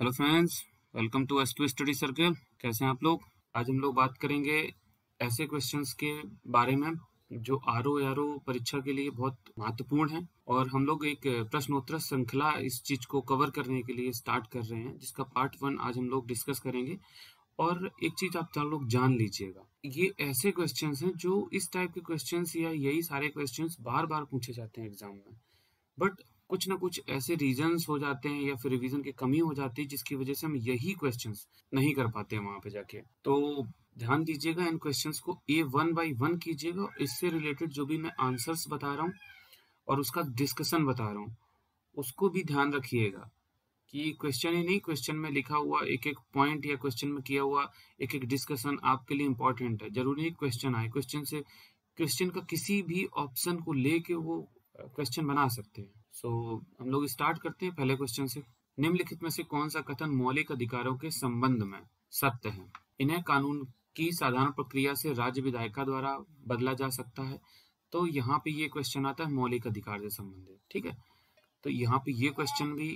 hello friends welcome to S two study circle कैसे हैं आप लोग आज हम लोग बात करेंगे ऐसे क्वेश्चंस के बारे में जो आर ओ आर ओ परीक्षा के लिए बहुत महत्वपूर्ण है और हम लोग एक प्रश्नोत्तर श्रृंखला इस चीज को कवर करने के लिए स्टार्ट कर रहे हैं जिसका पार्ट वन आज हम लोग डिस्कस करेंगे और एक चीज आप लोग जान लीजिएगा ये ऐसे क्वेश्चन हैं जो इस टाइप के क्वेश्चन या यही सारे क्वेश्चन बार बार पूछे जाते हैं एग्जाम में बट कुछ ना कुछ ऐसे रीजंस हो जाते हैं या फिर रिवीजन की कमी हो जाती है जिसकी वजह से हम यही क्वेश्चन नहीं कर पाते हैं वहां पे जाके तो ध्यान दीजिएगा इन क्वेश्चन को ए वन बाई वन कीजिएगा इससे रिलेटेड जो भी मैं आंसर्स बता रहा हूँ और उसका डिस्कशन बता रहा हूँ उसको भी ध्यान रखिएगा कि क्वेश्चन ही नहीं क्वेश्चन में लिखा हुआ एक एक पॉइंट या क्वेश्चन में किया हुआ एक एक डिस्कशन आपके लिए इंपॉर्टेंट है जरूरी नहीं क्वेश्चन आए क्वेश्चन से क्वेश्चन का किसी भी ऑप्शन को लेके वो क्वेश्चन बना सकते हैं सो so, हम लोग स्टार्ट करते हैं पहले क्वेश्चन से निम्नलिखित में से कौन सा कथन मौलिक अधिकारों के संबंध में सत्य है इन्हें कानून की साधारण प्रक्रिया से राज्य विधायिका द्वारा बदला जा सकता है तो यहाँ पे ये क्वेश्चन आता है मौलिक अधिकार से संबंधित ठीक है तो यहाँ पे ये क्वेश्चन भी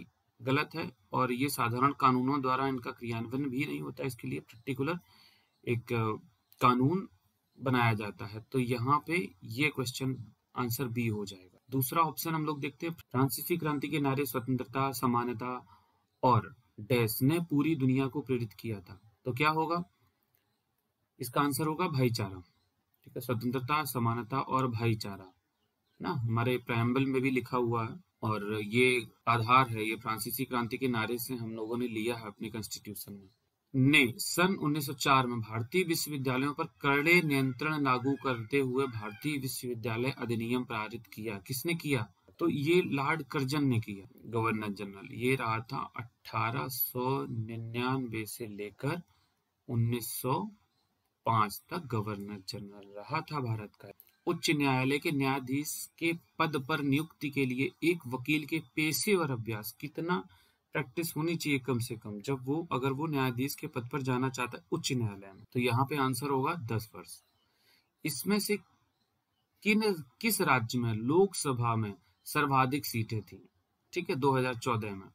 गलत है और ये साधारण कानूनों द्वारा इनका क्रियान्वयन भी नहीं होता इसके लिए पर्टिकुलर एक कानून बनाया जाता है तो यहाँ पे ये क्वेश्चन आंसर बी हो जाएगा दूसरा ऑप्शन हम लोग देखते हैं फ्रांसीसी क्रांति के नारे स्वतंत्रता समानता और डैश ने पूरी दुनिया को प्रेरित किया था तो क्या होगा इसका आंसर होगा भाईचारा ठीक है स्वतंत्रता समानता और भाईचारा ना हमारे प्रैम्बल में भी लिखा हुआ है और ये आधार है ये फ्रांसीसी क्रांति के नारे से हम लोगों ने लिया है अपने कॉन्स्टिट्यूशन में ने सन 1904 में भारतीय विश्वविद्यालयों पर कड़े नियंत्रण लागू करते हुए भारतीय विश्वविद्यालय अधिनियम पारित किया किसने किया तो ये लॉर्ड कर्जन ने किया गवर्नर जनरल ये रहा था अठारह से लेकर 1905 तक गवर्नर जनरल रहा था भारत का उच्च न्यायालय के न्यायाधीश के पद पर नियुक्ति के लिए एक वकील के पेशेवर अभ्यास कितना प्रैक्टिस होनी चाहिए कम से कम जब वो अगर वो न्यायाधीश के पद पर जाना चाहता है उच्च न्यायालय में तो यहाँ पे आंसर होगा दस वर्ष इसमें से किन किस राज्य में लोकसभा में सर्वाधिक सीटें थी ठीक है 2014 में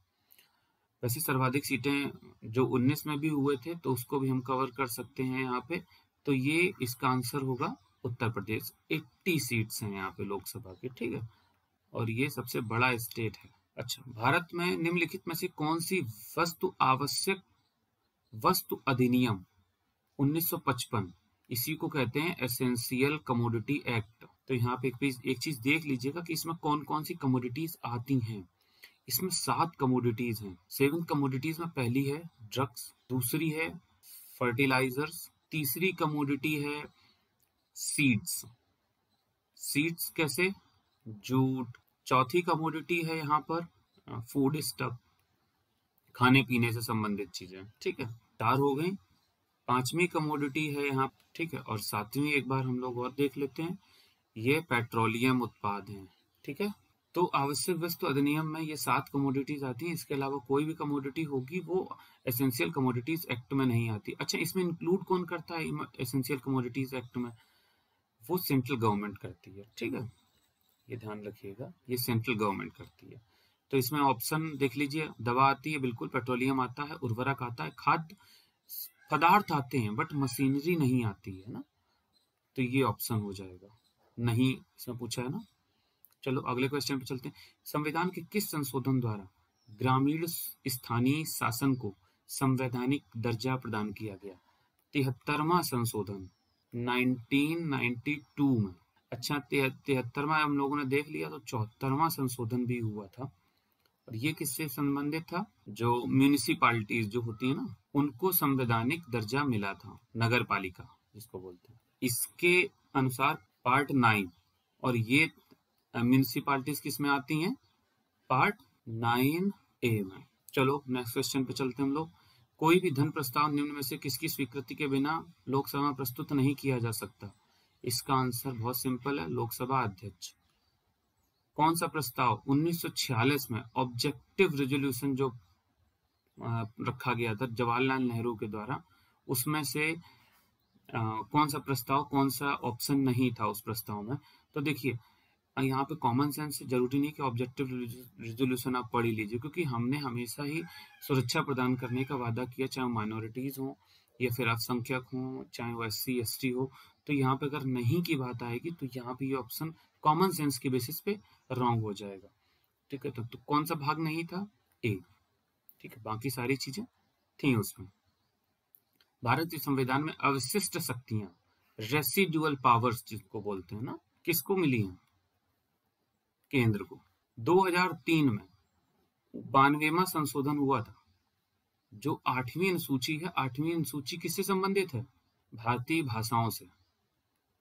वैसे सर्वाधिक सीटें जो 19 में भी हुए थे तो उसको भी हम कवर कर सकते हैं यहाँ पे तो ये इसका आंसर होगा उत्तर प्रदेश 80 सीट्स हैं यहाँ पे लोकसभा के ठीक है और ये सबसे बड़ा स्टेट है अच्छा भारत में निम्नलिखित में से कौन सी वस्तु आवश्यक वस्तु अधिनियम 1955 इसी को कहते हैं एसेंशियल कमोडिटी एक्ट तो यहाँ पे एक, एक चीज देख लीजिएगा कि इसमें कौन कौन सी कमोडिटीज आती हैं इसमें सात कमोडिटीज हैं सेवन कमोडिटीज में पहली है ड्रग्स दूसरी है फर्टिलाइजर्स तीसरी कमोडिटी है सीड्स सीड्स कैसे जूट चौथी कमोडिटी है यहाँ पर फूड स्टफ खाने पीने से संबंधित चीजें ठीक है चार हो गई पांचवी कमोडिटी है यहाँ ठीक है और सातवीं एक बार हम लोग और देख लेते हैं ये पेट्रोलियम उत्पाद हैं ठीक है तो आवश्यक वस्तु अधिनियम में ये सात कमोडिटीज आती हैं इसके अलावा कोई भी कमोडिटी होगी वो एसेंशियल कमोडिटीज एक्ट में नहीं आती अच्छा इसमें इंक्लूड कौन करता है एसेंशियल कमोडिटीज एक्ट में वो सेंट्रल गवर्नमेंट करती है ठीक है ये ध्यान रखिएगा ये सेंट्रल गवर्नमेंट करती है तो इसमें ऑप्शन देख लीजिए दवा आती है बिल्कुल पेट्रोलियम आता है उर्वरक आता है खाद्य पदार्थ आते हैं बट मशीनरी नहीं आती है ना तो ये ऑप्शन हो जाएगा नहीं इसमें पूछा है ना चलो अगले क्वेश्चन पे चलते हैं संविधान के किस संशोधन द्वारा ग्रामीण स्थानीय शासन को संवैधानिक दर्जा प्रदान किया गया तिहत्तरवा संशोधन 1992 में अच्छा तिहत्तरवा हम लोगों ने देख लिया तो चौहत्तरवा संशोधन भी हुआ था और ये किससे संबंधित था जो म्यूनिसिपालिटीज जो होती है ना उनको संवैधानिक दर्जा मिला था नगर पालिका जिसको बोलते हैं इसके अनुसार पार्ट नाइन और ये म्यूनिसिपालिटीज किस में आती हैं पार्ट नाइन ए में चलो नेक्स्ट क्वेश्चन पे चलते हम लोग कोई भी धन प्रस्ताव निम्न में से किसकी स्वीकृति के बिना लोकसभा प्रस्तुत नहीं किया जा सकता इसका आंसर बहुत सिंपल है लोकसभा अध्यक्ष कौन सा प्रस्ताव 1946 में ऑब्जेक्टिव रेजोल्यूशन जो रखा गया था जवाहरलाल नेहरू के द्वारा उसमें से कौन सा प्रस्ताव कौन सा ऑप्शन नहीं था उस प्रस्ताव में तो देखिए यहाँ पे कॉमन सेंस से जरूरी नहीं कि ऑब्जेक्टिव रेजोल्यूशन आप पढ़ ही लीजिए क्योंकि हमने हमेशा ही सुरक्षा प्रदान करने का वादा किया चाहे माइनॉरिटीज़ हों या फिर अल्पसंख्यक हों चाहे वो एस सी हो तो यहाँ पे अगर नहीं की बात आएगी तो यहाँ पे ये यह ऑप्शन कॉमन सेंस के बेसिस पे रॉन्ग हो जाएगा ठीक है तो, तो कौन सा भाग नहीं था ए ठीक है बाकी सारी चीजें थी उसमें भारत के संविधान में अवशिष्ट शक्तियां रेसिडुअल पावर्स जिसको बोलते हैं ना किसको मिली है केंद्र को 2003 में बानवेवा संशोधन हुआ था जो आठवीं अनुसूची है आठवीं अनुसूची किससे संबंधित है भारतीय भाषाओं से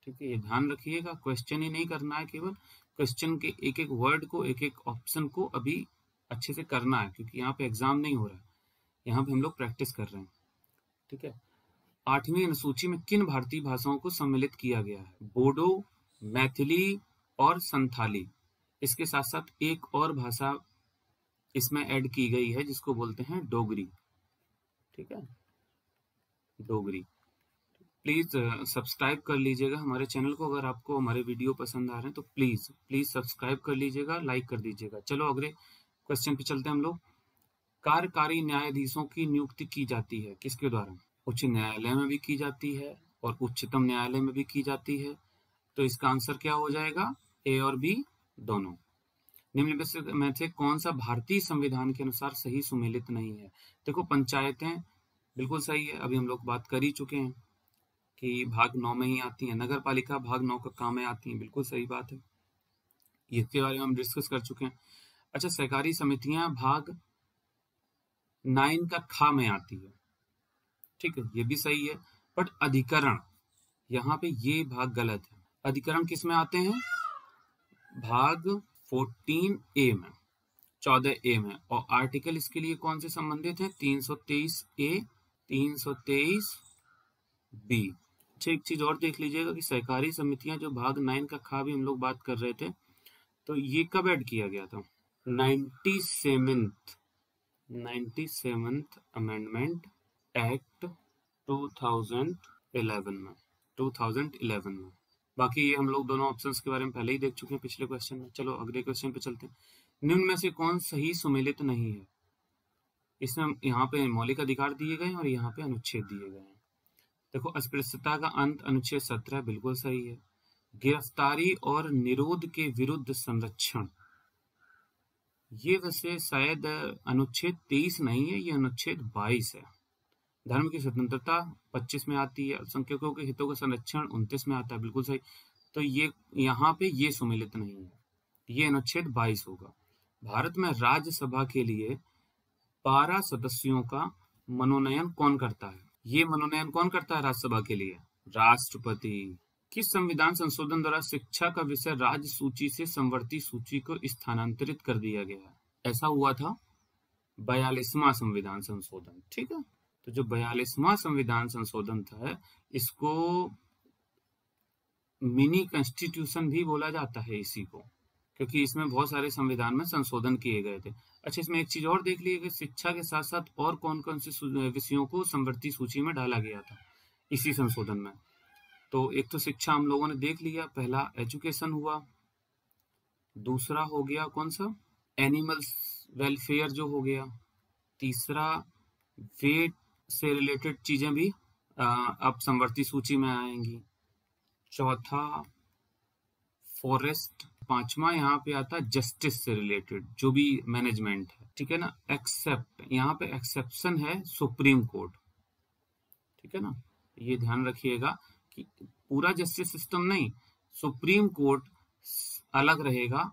ठीक है ये ध्यान रखिएगा क्वेश्चन ही नहीं करना है केवल क्वेश्चन के एक एक वर्ड को एक एक ऑप्शन को अभी अच्छे से करना है क्योंकि यहाँ पे एग्जाम नहीं हो रहा है यहाँ पे हम लोग प्रैक्टिस कर रहे हैं ठीक है आठवीं अनुसूची में किन भारतीय भाषाओं को सम्मिलित किया गया है बोडो मैथिली और संथाली इसके साथ साथ एक और भाषा इसमें ऐड की गई है जिसको बोलते हैं डोगरी ठीक है डोगरी प्लीज़ सब्सक्राइब कर लीजिएगा हमारे चैनल को अगर आपको हमारे वीडियो पसंद आ रहे हैं तो प्लीज़ प्लीज़ सब्सक्राइब कर लीजिएगा लाइक कर दीजिएगा चलो अगले क्वेश्चन पे चलते हैं हम लोग कार्यकारी न्यायाधीशों की नियुक्ति की जाती है किसके द्वारा उच्च न्यायालय में भी की जाती है और उच्चतम न्यायालय में भी की जाती है तो इसका आंसर क्या हो जाएगा ए और बी दोनों निम्नलिखित में से कौन सा भारतीय संविधान के अनुसार सही सुमेलित नहीं है देखो पंचायतें बिल्कुल सही है अभी हम लोग बात कर ही चुके हैं कि भाग नौ में ही आती हैं नगर पालिका भाग नौ का काम में आती हैं बिल्कुल सही बात है इसके बारे में हम डिस्कस कर चुके हैं अच्छा सहकारी समितियां भाग नाइन का खा में आती है ठीक है ये भी सही है बट अधिकरण यहाँ पे ये भाग गलत है अधिकरण किस में आते हैं भाग फोर्टीन ए में चौदह ए में और आर्टिकल इसके लिए कौन से संबंधित है तीन सौ तेईस ए तीन सौ तेईस बी अच्छा एक चीज़ और देख लीजिएगा कि सहकारी समितियां जो भाग नाइन का खा भी हम लोग बात कर रहे थे तो ये कब ऐड किया गया था ninety seventh ninety seventh amendment act 2011 में 2011 में बाकी ये हम लोग दोनों ऑप्शंस के बारे में पहले ही देख चुके हैं पिछले क्वेश्चन में चलो अगले क्वेश्चन पे चलते हैं निम्न में से कौन सही सुमेलित नहीं है इसमें यहाँ पे मौलिक अधिकार दिए गए हैं और यहाँ पे अनुच्छेद दिए गए हैं देखो अस्पृश्यता का अंत अनुच्छेद सत्रह बिल्कुल सही है गिरफ्तारी और निरोध के विरुद्ध संरक्षण ये वैसे शायद अनुच्छेद तेईस नहीं है ये अनुच्छेद बाईस है धर्म की स्वतंत्रता पच्चीस में आती है अल्पसंख्यकों के हितों का संरक्षण उनतीस में आता है बिल्कुल सही तो ये यहाँ पे ये सुमिलित नहीं है ये अनुच्छेद बाईस होगा भारत में राज्यसभा के लिए बारह सदस्यों का मनोनयन कौन करता है ये मनोनयन कौन करता है राज्यसभा के लिए राष्ट्रपति किस संविधान संशोधन द्वारा शिक्षा का विषय राज्य सूची से संवर्ती सूची को स्थानांतरित कर दिया गया ऐसा हुआ था बयालीसवा संविधान संशोधन ठीक है तो जो बयालीसवा संविधान संशोधन था इसको मिनी कॉन्स्टिट्यूशन भी बोला जाता है इसी को क्योंकि इसमें बहुत सारे संविधान में संशोधन किए गए थे अच्छा इसमें एक चीज और देख लीजिए कि शिक्षा के साथ साथ और कौन कौन से विषयों को संवर्ती सूची में डाला गया था इसी संशोधन में तो एक तो शिक्षा हम लोगों ने देख लिया पहला एजुकेशन हुआ दूसरा हो गया कौन सा एनिमल्स वेलफेयर जो हो गया तीसरा वेट से रिलेटेड चीजें भी अब संवर्ती सूची में आएंगी चौथा फॉरेस्ट पांचवा यहाँ पे आता है जस्टिस से रिलेटेड जो भी मैनेजमेंट है ठीक है ना एक्सेप्ट यहाँ पे एक्सेप्शन है सुप्रीम कोर्ट ठीक है ना ये ध्यान रखिएगा कि पूरा जस्टिस सिस्टम नहीं सुप्रीम कोर्ट अलग रहेगा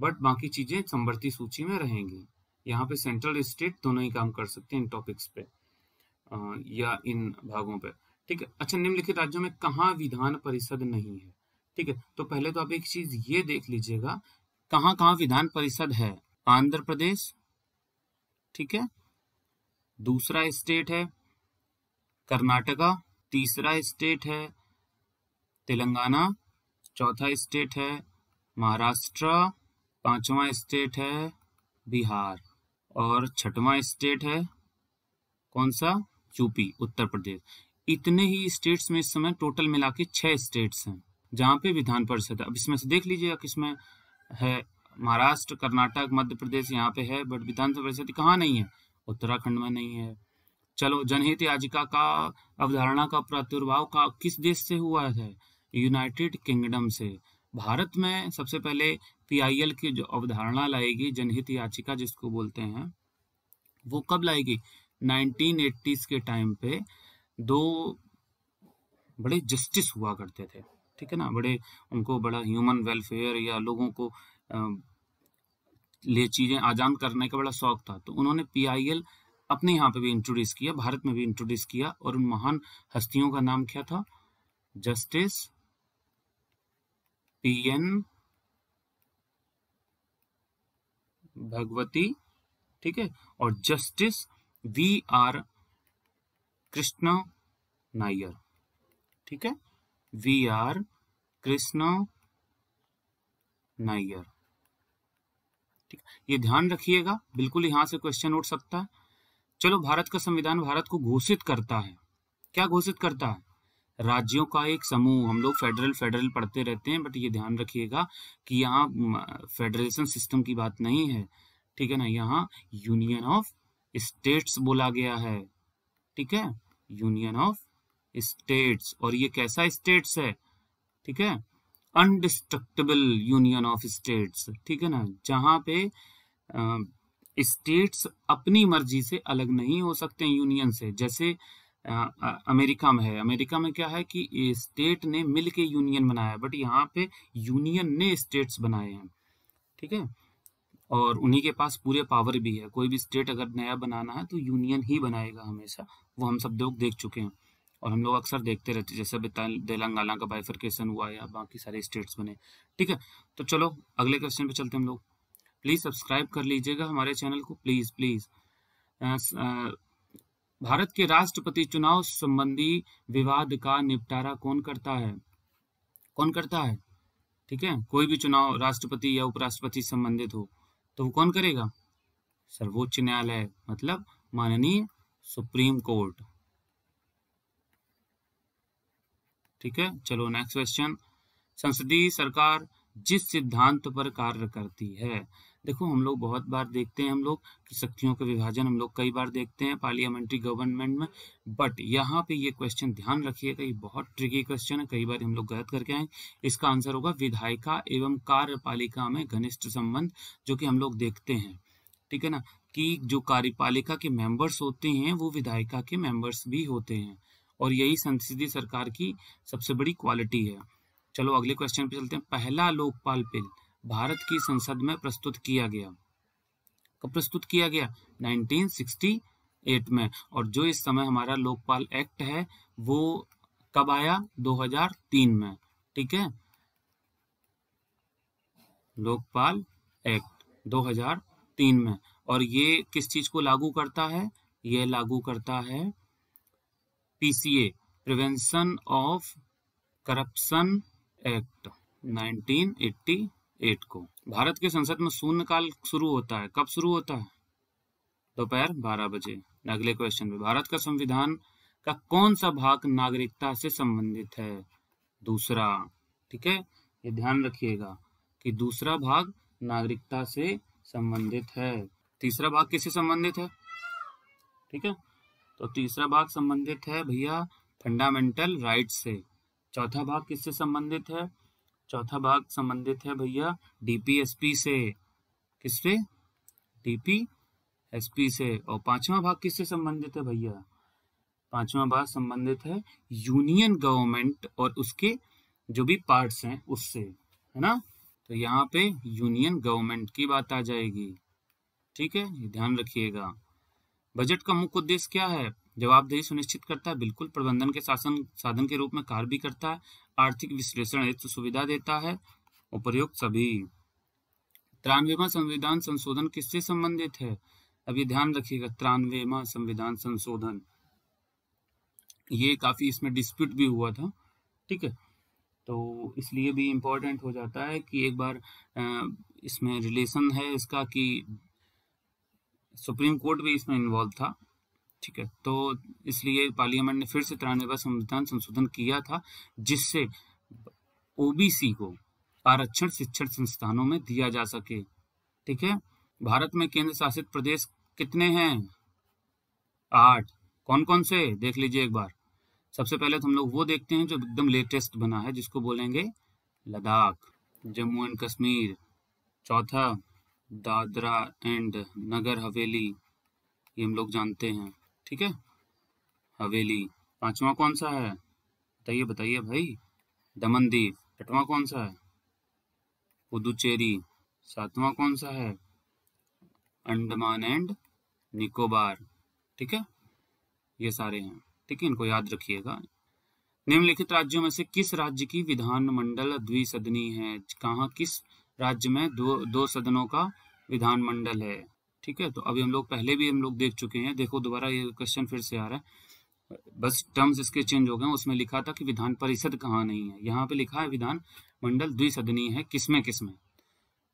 बट बाकी चीजें संवर्ती सूची में रहेंगी यहाँ पे सेंट्रल स्टेट दोनों ही काम कर सकते हैं इन टॉपिक्स पे या इन भागों पे ठीक है अच्छा निम्नलिखित राज्यों में कहा विधान परिषद नहीं है ठीक है तो पहले तो आप एक चीज ये देख लीजिएगा कहाँ कहाँ विधान परिषद है आंध्र प्रदेश ठीक है दूसरा स्टेट है कर्नाटका तीसरा स्टेट है तेलंगाना चौथा स्टेट है महाराष्ट्र पांचवा स्टेट है बिहार और छठवां स्टेट है कौन सा यूपी उत्तर प्रदेश इतने ही स्टेट्स में इस समय टोटल मिला के छह स्टेट्स हैं जहाँ पे विधान परिषद है अब इसमें से देख लीजिएगा किसमें है महाराष्ट्र कर्नाटक मध्य प्रदेश यहाँ पे है बट विधान परिषद कहाँ नहीं है उत्तराखंड में नहीं है चलो जनहित याचिका का अवधारणा का प्रादुर्भाव का किस देश से हुआ है यूनाइटेड किंगडम से भारत में सबसे पहले पीआईएल की जो अवधारणा लाएगी जनहित याचिका जिसको बोलते हैं वो कब लाएगी नाइनटीन के टाइम पे दो बड़े जस्टिस हुआ करते थे ठीक है ना बड़े उनको बड़ा ह्यूमन वेलफेयर या लोगों को लिए चीज़ें आजान करने का बड़ा शौक था तो उन्होंने पी अपने यहाँ पे भी इंट्रोड्यूस किया भारत में भी इंट्रोड्यूस किया और उन महान हस्तियों का नाम क्या था जस्टिस पी एन भगवती ठीक है और justice V R Krishna Nair ठीक है वी आर कृष्णा नायर ठीक ये ध्यान रखिएगा बिल्कुल यहां से क्वेश्चन उठ सकता है चलो भारत का संविधान भारत को घोषित करता है क्या घोषित करता है राज्यों का एक समूह हम लोग फेडरल फेडरल पढ़ते रहते हैं बट ये ध्यान रखिएगा कि यहाँ फेडरेशन सिस्टम की बात नहीं है ठीक है ना यहाँ यूनियन ऑफ स्टेट्स बोला गया है ठीक है यूनियन ऑफ स्टेट्स और ये कैसा स्टेट्स है ठीक है अनडिस्ट्रक्टेबल यूनियन ऑफ स्टेट्स ठीक है ना जहाँ पे स्टेट्स अपनी मर्जी से अलग नहीं हो सकते यूनियन से जैसे अमेरिका में है अमेरिका में क्या है कि स्टेट ने मिल के यूनियन बनाया बट यहाँ पे यूनियन ने स्टेट्स बनाए हैं ठीक है और उन्हीं के पास पूरे पावर भी है कोई भी स्टेट अगर नया बनाना है तो यूनियन ही बनाएगा हमेशा वो हम सब लोग देख चुके हैं और हम लोग अक्सर देखते रहते जैसे अभी तेलंगाना का बाइफर्केशन हुआ या बाकी सारे स्टेट्स बने ठीक है तो चलो अगले क्वेश्चन पे चलते हम लोग प्लीज़ सब्सक्राइब कर लीजिएगा हमारे चैनल को प्लीज़ प्लीज़ भारत के राष्ट्रपति चुनाव संबंधी विवाद का निपटारा कौन करता है कौन करता है ठीक है कोई भी चुनाव राष्ट्रपति या उपराष्ट्रपति संबंधित हो तो वो कौन करेगा सर्वोच्च न्यायालय मतलब माननीय सुप्रीम कोर्ट ठीक है चलो नेक्स्ट क्वेश्चन संसदीय सरकार जिस सिद्धांत पर कार्य करती है देखो हम लोग बहुत बार देखते हैं हम लोग शक्तियों का विभाजन हम लोग कई बार देखते हैं पार्लियामेंट्री गवर्नमेंट में बट यहाँ पे ये क्वेश्चन ध्यान रखिएगा ये बहुत ट्रिकी क्वेश्चन है कई बार हम लोग गलत करके आए इसका आंसर होगा विधायिका एवं कार्यपालिका में घनिष्ठ संबंध जो कि हम लोग देखते हैं ठीक है ना कि जो कार्यपालिका के मेंबर्स होते हैं वो विधायिका के मेंबर्स भी होते हैं और यही संसदीय सरकार की सबसे बड़ी क्वालिटी है चलो अगले क्वेश्चन पे चलते हैं पहला लोकपाल बिल भारत की संसद में प्रस्तुत किया गया कब प्रस्तुत किया गया 1968 में और जो इस समय हमारा लोकपाल एक्ट है वो कब आया 2003 में ठीक है लोकपाल एक्ट 2003 में और ये किस चीज को लागू करता है ये लागू करता है PCA prevention of corruption act 1988 को भारत के संसद में शून्यकाल शुरू होता है कब शुरू होता है दोपहर बारह बजे अगले क्वेश्चन में भारत का संविधान का कौन सा भाग नागरिकता से संबंधित है दूसरा ठीक है ये ध्यान रखिएगा कि दूसरा भाग नागरिकता से संबंधित है तीसरा भाग किससे संबंधित है ठीक है तो तीसरा भाग संबंधित है भैया फंडामेंटल राइट से चौथा भाग किससे संबंधित है चौथा भाग संबंधित है भैया डीपीएसपी से किससे डीपीएसपी से और पांचवा भाग किससे संबंधित है भैया पांचवा भाग संबंधित है यूनियन गवर्नमेंट और उसके जो भी पार्ट्स हैं उससे है ना तो यहाँ पे यूनियन गवर्नमेंट की बात आ जाएगी ठीक है ध्यान रखिएगा बजट का मुख्य उद्देश्य क्या है जवाबदेही सुनिश्चित करता है बिल्कुल प्रबंधन के शासन साधन के रूप में कार्य भी करता है आर्थिक विश्लेषण हेतु सुविधा देता है उपयुक्त सभी तिरानवेवा संविधान संशोधन किससे संबंधित है अभी ध्यान रखिएगा तिरानवेवा संविधान संशोधन ये काफी इसमें डिस्प्यूट भी हुआ था ठीक है तो इसलिए भी इम्पोर्टेंट हो जाता है कि एक बार इसमें रिलेशन है इसका कि सुप्रीम कोर्ट भी इसमें इन्वॉल्व था ठीक है तो इसलिए पार्लियामेंट ने फिर से तिरानवे संविधान संशोधन किया था जिससे ओबीसी को आरक्षण शिक्षण संस्थानों में दिया जा सके ठीक है भारत में केंद्र शासित प्रदेश कितने हैं आठ कौन कौन से देख लीजिए एक बार सबसे पहले तो हम लोग वो देखते हैं जो एकदम लेटेस्ट बना है जिसको बोलेंगे लद्दाख जम्मू एंड कश्मीर चौथा दादरा एंड नगर हवेली ये हम लोग जानते हैं ठीक है हवेली पांचवा कौन सा है बताइए बताइए भाई दमन दीप छठवा कौन सा है पुदुचेरी सातवां कौन सा है अंडमान एंड निकोबार ठीक है ये सारे हैं ठीक है इनको याद रखिएगा निम्नलिखित राज्यों में से किस राज्य की विधानमंडल द्विसदनी है कहाँ किस राज्य में दो दो सदनों का विधानमंडल है ठीक है तो अभी हम लोग पहले भी हम लोग देख चुके हैं देखो दोबारा ये क्वेश्चन फिर से आ रहा है बस टर्म्स इसके चेंज हो गए उसमें लिखा था कि विधान परिषद कहाँ नहीं है यहाँ पे लिखा है विधान मंडल द्विसदनीय है किसमें किसमें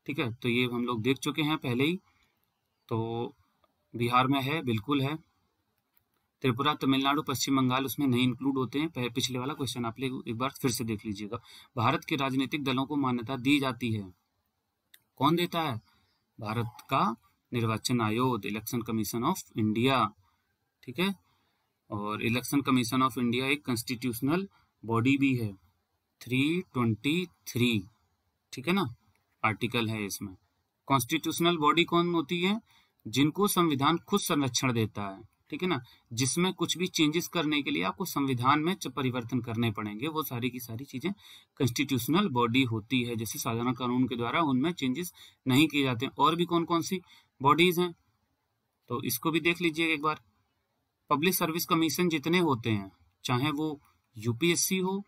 ठीक है तो ये हम लोग देख चुके हैं पहले ही तो बिहार में है बिल्कुल है त्रिपुरा तमिलनाडु पश्चिम बंगाल उसमें नहीं इंक्लूड होते हैं पिछले वाला क्वेश्चन आप लोग एक बार फिर से देख लीजिएगा भारत के राजनीतिक दलों को मान्यता दी जाती है कौन देता है भारत का निर्वाचन आयोग इलेक्शन कमीशन ऑफ इंडिया ठीक है और इलेक्शन कमीशन ऑफ इंडिया एक कॉन्स्टिट्यूशनल बॉडी भी है थ्री ट्वेंटी थ्री ठीक है ना आर्टिकल है इसमें कॉन्स्टिट्यूशनल बॉडी कौन होती है जिनको संविधान खुद संरक्षण देता है ठीक है ना जिसमें कुछ भी चेंजेस करने के लिए आपको संविधान में परिवर्तन करने पड़ेंगे वो सारी की सारी चीजें कंस्टिट्यूशनल बॉडी होती है जैसे साधारण कानून के द्वारा उनमें चेंजेस नहीं किए जाते हैं और भी कौन कौन सी बॉडीज हैं तो इसको भी देख लीजिए एक बार पब्लिक सर्विस कमीशन जितने होते हैं चाहे वो यूपीएससी हो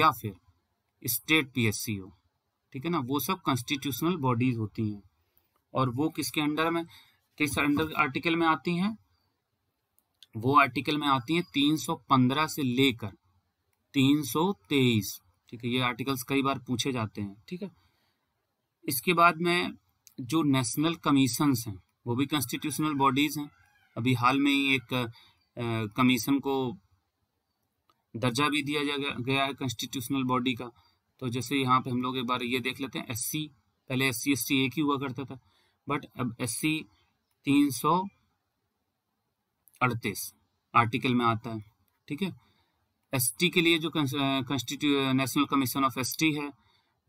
या फिर स्टेट पीएससी हो ठीक है ना वो सब कॉन्स्टिट्यूशनल बॉडीज होती हैं और वो किसके अंडर में किस अंडर आर्टिकल में आती हैं वो आर्टिकल में आती हैं 315 से लेकर 323 ठीक है ये आर्टिकल्स कई बार पूछे जाते हैं ठीक है इसके बाद में जो नेशनल कमीशंस हैं वो भी कॉन्स्टिट्यूशनल बॉडीज़ हैं अभी हाल में ही एक कमीशन को दर्जा भी दिया गया है कॉन्स्टिट्यूशनल बॉडी का तो जैसे यहाँ पे हम लोग एक बार ये देख लेते हैं एससी पहले एस सी एक ही हुआ करता था बट अब एस सी तीन सौ अड़तीस आर्टिकल में आता है ठीक है एसटी के लिए जो constitute national commission of ST है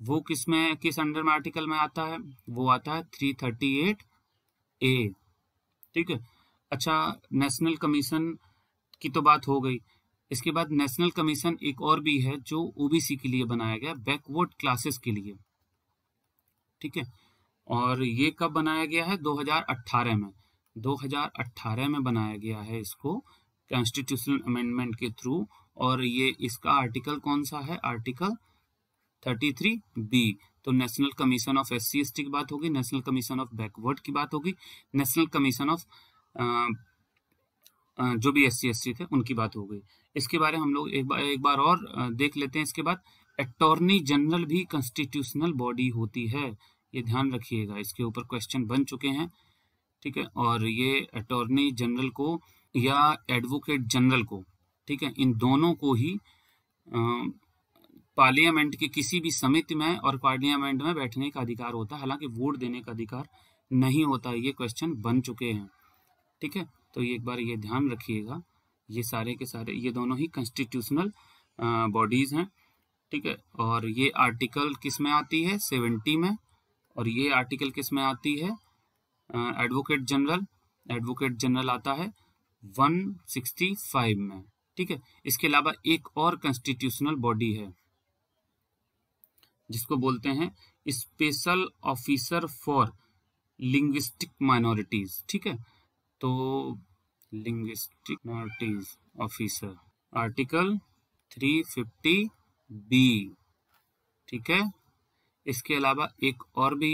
वो किस में किस अंडर में आर्टिकल में आता है वो आता है थ्री थर्टी एट ए ठीक है अच्छा नेशनल कमीशन की तो बात हो गई इसके बाद नेशनल कमीशन एक और भी है जो ओबीसी के लिए बनाया गया बैकवर्ड क्लासेस के लिए ठीक है और ये कब बनाया गया है 2018 में 2018 में बनाया गया है इसको कॉन्स्टिट्यूशनल अमेंडमेंट के थ्रू और ये इसका आर्टिकल कौन सा है आर्टिकल 33 बी तो national commission of S C की बात होगी नेशनल कमीशन ऑफ बैकवर्ड की बात होगी नेशनल कमीशन ऑफ जो भी एस सी थे उनकी बात हो गई इसके बारे हम लोग एक बार एक बार और देख लेते हैं इसके बाद अटॉर्नी जनरल भी कॉन्स्टिट्यूशनल बॉडी होती है ये ध्यान रखिएगा इसके ऊपर क्वेश्चन बन चुके हैं ठीक है और ये अटॉर्नी जनरल को या एडवोकेट जनरल को ठीक है इन दोनों को ही पार्लियामेंट की किसी भी समिति में और पार्लियामेंट में बैठने का अधिकार होता है हालांकि वोट देने का अधिकार नहीं होता ये क्वेश्चन बन चुके हैं ठीक है तो ये एक बार ये ध्यान रखिएगा ये सारे के सारे ये दोनों ही कॉन्स्टिट्यूशनल बॉडीज हैं ठीक है और ये आर्टिकल किस में आती है सेवेंटी में और ये आर्टिकल किस में आती है एडवोकेट जनरल एडवोकेट जनरल आता है 165 में ठीक है इसके अलावा एक और कॉन्स्टिट्यूशनल बॉडी है जिसको बोलते हैं special officer for linguistic minorities ठीक है तो linguistic minorities officer article 350 B ठीक है इसके अलावा एक और भी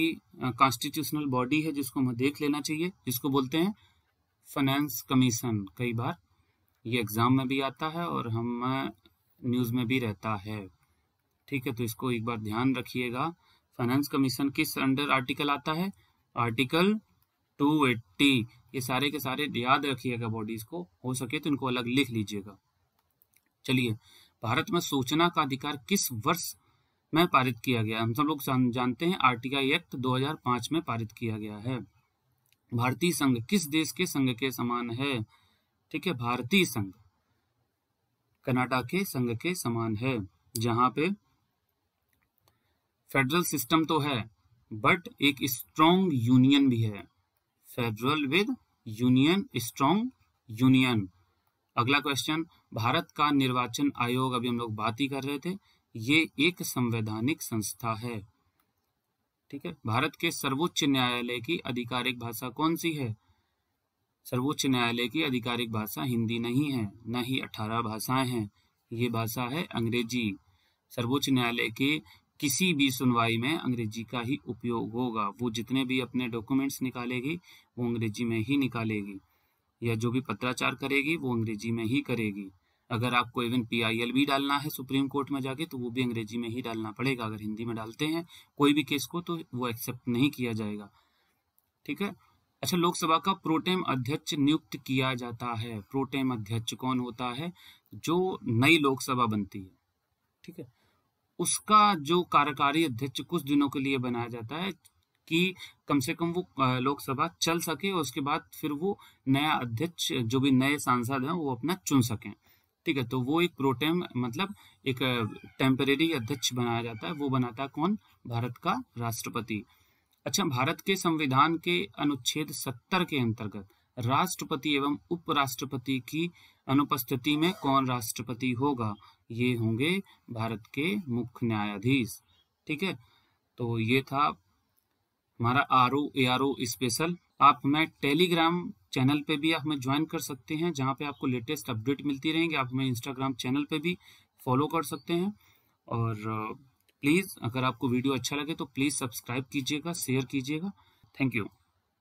कॉन्स्टिट्यूशनल बॉडी है जिसको हमें देख लेना चाहिए जिसको बोलते हैं फाइनेंस कमीशन कई बार ये एग्ज़ाम में भी आता है और हम न्यूज़ में भी रहता है ठीक है तो इसको एक बार ध्यान रखिएगा फाइनेंस कमीशन किस अंडर आर्टिकल आता है आर्टिकल 280 ये सारे के सारे याद रखिएगा बॉडीज को हो सके तो इनको अलग लिख लीजिएगा चलिए भारत में सूचना का अधिकार किस वर्ष में पारित किया गया हम सब लोग जानते हैं आर्टिकाई एक्ट 2005 में पारित किया गया है भारतीय संघ किस देश के संघ के समान है ठीक है भारतीय संघ कनाडा के संघ के समान है जहां पे फेडरल सिस्टम तो है बट एक स्ट्रॉन्ग यूनियन भी है federal with union strong union अगला क्वेश्चन भारत का निर्वाचन आयोग अभी हम लोग बात ही कर रहे थे ये एक संवैधानिक संस्था है ठीक है भारत के सर्वोच्च न्यायालय की आधिकारिक भाषा कौन सी है सर्वोच्च न्यायालय की आधिकारिक भाषा हिंदी नहीं है न ही अठारह भाषाएं हैं ये भाषा है अंग्रेजी सर्वोच्च न्यायालय के किसी भी सुनवाई में अंग्रेजी का ही उपयोग होगा वो जितने भी अपने डॉक्यूमेंट्स निकालेगी वो अंग्रेजी में ही निकालेगी या जो भी पत्राचार करेगी वो अंग्रेजी में ही करेगी अगर आपको इवन पी आई एल भी डालना है सुप्रीम कोर्ट में जाके तो वो भी अंग्रेजी में ही डालना पड़ेगा अगर हिंदी में डालते हैं कोई भी केस को तो वो एक्सेप्ट नहीं किया जाएगा ठीक है अच्छा लोकसभा का प्रोटेम अध्यक्ष नियुक्त किया जाता है प्रोटेम अध्यक्ष कौन होता है जो नई लोकसभा बनती है ठीक है उसका जो कार्यकारी अध्यक्ष कुछ दिनों के लिए बनाया जाता है कि कम से कम वो लोकसभा चल सके और उसके बाद फिर वो नया अध्यक्ष जो भी नए सांसद हैं वो अपना चुन सकें ठीक है तो वो एक प्रोटेम मतलब एक टेम्परेरी अध्यक्ष बनाया जाता है वो बनाता है कौन भारत का राष्ट्रपति अच्छा भारत के संविधान के अनुच्छेद सत्तर के अंतर्गत राष्ट्रपति एवं उपराष्ट्रपति की अनुपस्थिति में कौन राष्ट्रपति होगा ये होंगे भारत के मुख्य न्यायाधीश ठीक है तो ये था हमारा R O A R O special आप मैं टेलीग्राम चैनल पे भी आप हमें ज्वाइन कर सकते हैं जहाँ पे आपको लेटेस्ट अपडेट मिलती रहेंगी आप हमें इंस्टाग्राम चैनल पे भी फॉलो कर सकते हैं और प्लीज़ uh, अगर आपको वीडियो अच्छा लगे तो प्लीज़ सब्सक्राइब कीजिएगा शेयर कीजिएगा थैंक यू